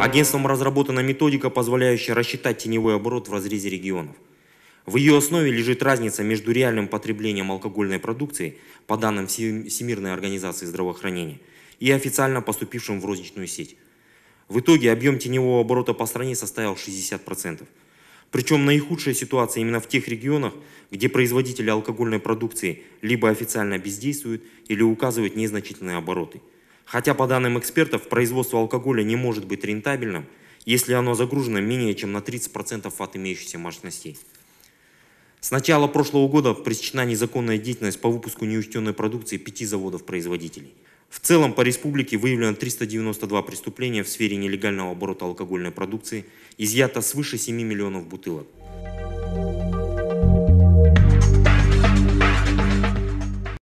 Агентством разработана методика, позволяющая рассчитать теневой оборот в разрезе регионов. В ее основе лежит разница между реальным потреблением алкогольной продукции, по данным Всемирной организации здравоохранения, и официально поступившим в розничную сеть. В итоге объем теневого оборота по стране составил 60%. Причем наихудшая ситуация именно в тех регионах, где производители алкогольной продукции либо официально бездействуют или указывают незначительные обороты – Хотя, по данным экспертов, производство алкоголя не может быть рентабельным, если оно загружено менее чем на 30% от имеющихся мощностей. С начала прошлого года пресечена незаконная деятельность по выпуску неучтенной продукции пяти заводов-производителей. В целом по республике выявлено 392 преступления в сфере нелегального оборота алкогольной продукции, изъято свыше 7 миллионов бутылок.